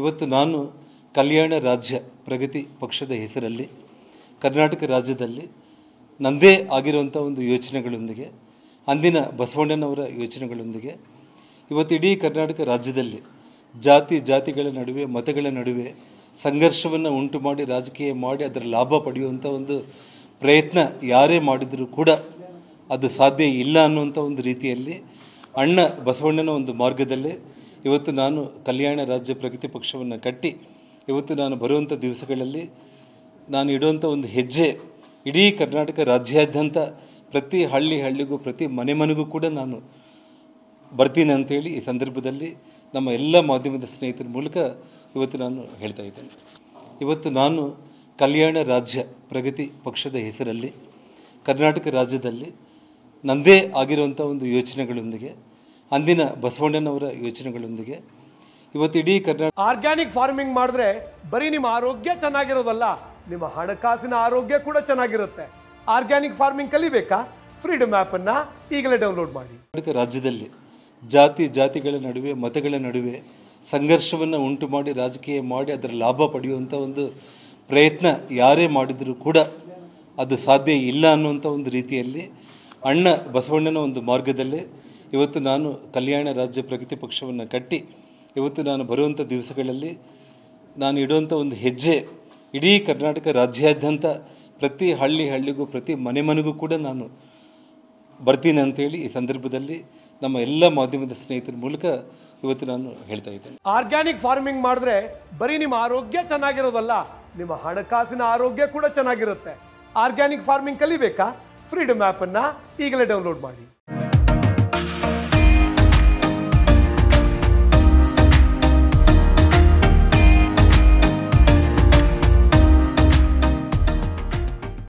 ಇವತ್ತು ನಾನು ಕಲ್ಯಾಣ ರಾಜ್ಯ ಪ್ರಗತಿ ಪಕ್ಷದ ಹೆಸರಲ್ಲಿ ಕರ್ನಾಟಕ ರಾಜ್ಯದಲ್ಲಿ ನಂದೇ ಆಗಿರುವಂಥ ಒಂದು ಯೋಚನೆಗಳೊಂದಿಗೆ ಅಂದಿನ ಬಸವಣ್ಣನವರ ಯೋಚನೆಗಳೊಂದಿಗೆ ಇವತ್ತು ಇಡೀ ಕರ್ನಾಟಕ ರಾಜ್ಯದಲ್ಲಿ ಜಾತಿ ಜಾತಿಗಳ ನಡುವೆ ಮತಗಳ ನಡುವೆ ಸಂಘರ್ಷವನ್ನು ಉಂಟು ಮಾಡಿ ರಾಜಕೀಯ ಮಾಡಿ ಅದರ ಲಾಭ ಪಡೆಯುವಂಥ ಒಂದು ಪ್ರಯತ್ನ ಯಾರೇ ಮಾಡಿದರೂ ಕೂಡ ಅದು ಸಾಧ್ಯ ಇಲ್ಲ ಅನ್ನುವಂಥ ಒಂದು ರೀತಿಯಲ್ಲಿ ಅಣ್ಣ ಬಸವಣ್ಣನ ಒಂದು ಮಾರ್ಗದಲ್ಲಿ ಇವತ್ತು ನಾನು ಕಲ್ಯಾಣ ರಾಜ್ಯ ಪ್ರಗತಿ ಪಕ್ಷವನ್ನು ಕಟ್ಟಿ ಇವತ್ತು ನಾನು ಬರುವಂಥ ದಿವಸಗಳಲ್ಲಿ ನಾನು ಇಡುವಂಥ ಒಂದು ಹೆಜ್ಜೆ ಇಡೀ ಕರ್ನಾಟಕ ರಾಜ್ಯಾದ್ಯಂತ ಪ್ರತಿ ಹಳ್ಳಿ ಹಳ್ಳಿಗೂ ಪ್ರತಿ ಮನೆ ಮನೆಗೂ ಕೂಡ ನಾನು ಬರ್ತೀನಿ ಅಂತೇಳಿ ಈ ಸಂದರ್ಭದಲ್ಲಿ ನಮ್ಮ ಎಲ್ಲ ಮಾಧ್ಯಮದ ಸ್ನೇಹಿತರ ಮೂಲಕ ಇವತ್ತು ನಾನು ಹೇಳ್ತಾ ಇದ್ದೇನೆ ಇವತ್ತು ನಾನು ಕಲ್ಯಾಣ ರಾಜ್ಯ ಪ್ರಗತಿ ಪಕ್ಷದ ಹೆಸರಲ್ಲಿ ಕರ್ನಾಟಕ ರಾಜ್ಯದಲ್ಲಿ ನನ್ನದೇ ಆಗಿರುವಂಥ ಒಂದು ಯೋಚನೆಗಳೊಂದಿಗೆ ಅಂದಿನ ಬಸವಣ್ಣನವರ ಯೋಚನೆಗಳೊಂದಿಗೆ ಇವತ್ತು ಇಡೀ ಕರ್ನಾಟಕ ಆರ್ಗ್ಯಾನಿಕ್ ಫಾರ್ಮಿಂಗ್ ಮಾಡಿದ್ರೆ ಬರೀ ನಿಮ್ಮ ಆರೋಗ್ಯ ಚೆನ್ನಾಗಿರೋದಲ್ಲ ನಿಮ್ಮ ಹಣಕಾಸಿನ ಆರೋಗ್ಯ ಕೂಡ ಚೆನ್ನಾಗಿರುತ್ತೆ ಆರ್ಗ್ಯಾನಿಕ್ ಫಾರ್ಮಿಂಗ್ ಕಲಿಬೇಕಾ ಫ್ರೀಡಮ್ ಆ್ಯಪನ್ನು ಈಗಲೇ ಡೌನ್ಲೋಡ್ ಮಾಡಿ ಕರ್ನಾಟಕ ರಾಜ್ಯದಲ್ಲಿ ಜಾತಿ ಜಾತಿಗಳ ನಡುವೆ ಮತಗಳ ನಡುವೆ ಸಂಘರ್ಷವನ್ನು ಉಂಟು ಮಾಡಿ ರಾಜಕೀಯ ಮಾಡಿ ಅದರ ಲಾಭ ಪಡೆಯುವಂಥ ಒಂದು ಪ್ರಯತ್ನ ಯಾರೇ ಮಾಡಿದರೂ ಕೂಡ ಅದು ಸಾಧ್ಯ ಇಲ್ಲ ಅನ್ನುವಂಥ ಒಂದು ರೀತಿಯಲ್ಲಿ ಅಣ್ಣ ಬಸವಣ್ಣನ ಒಂದು ಮಾರ್ಗದಲ್ಲಿ ಇವತ್ತು ನಾನು ಕಲ್ಯಾಣ ರಾಜ್ಯ ಪ್ರಗತಿ ಪಕ್ಷವನ್ನು ಕಟ್ಟಿ ಇವತ್ತು ನಾನು ಬರುವಂಥ ದಿವಸಗಳಲ್ಲಿ ನಾನು ಇಡುವಂಥ ಒಂದು ಹೆಜ್ಜೆ ಇಡೀ ಕರ್ನಾಟಕ ರಾಜ್ಯಾದ್ಯಂತ ಪ್ರತಿ ಹಳ್ಳಿ ಹಳ್ಳಿಗೂ ಪ್ರತಿ ಮನೆ ಮನೆಗೂ ಕೂಡ ನಾನು ಬರ್ತೀನಿ ಅಂತೇಳಿ ಈ ಸಂದರ್ಭದಲ್ಲಿ ನಮ್ಮ ಎಲ್ಲ ಮಾಧ್ಯಮದ ಸ್ನೇಹಿತರ ಮೂಲಕ ಇವತ್ತು ನಾನು ಹೇಳ್ತಾ ಇದ್ದೇನೆ ಆರ್ಗ್ಯಾನಿಕ್ ಫಾರ್ಮಿಂಗ್ ಮಾಡಿದ್ರೆ ಬರೀ ನಿಮ್ಮ ಆರೋಗ್ಯ ಚೆನ್ನಾಗಿರೋದಲ್ಲ ನಿಮ್ಮ ಹಣಕಾಸಿನ ಆರೋಗ್ಯ ಕೂಡ ಚೆನ್ನಾಗಿರುತ್ತೆ ಆರ್ಗ್ಯಾನಿಕ್ ಫಾರ್ಮಿಂಗ್ ಕಲಿಬೇಕಾ ಫ್ರೀಡಮ್ ಆ್ಯಪನ್ನು ಈಗಲೇ ಡೌನ್ಲೋಡ್ ಮಾಡಿ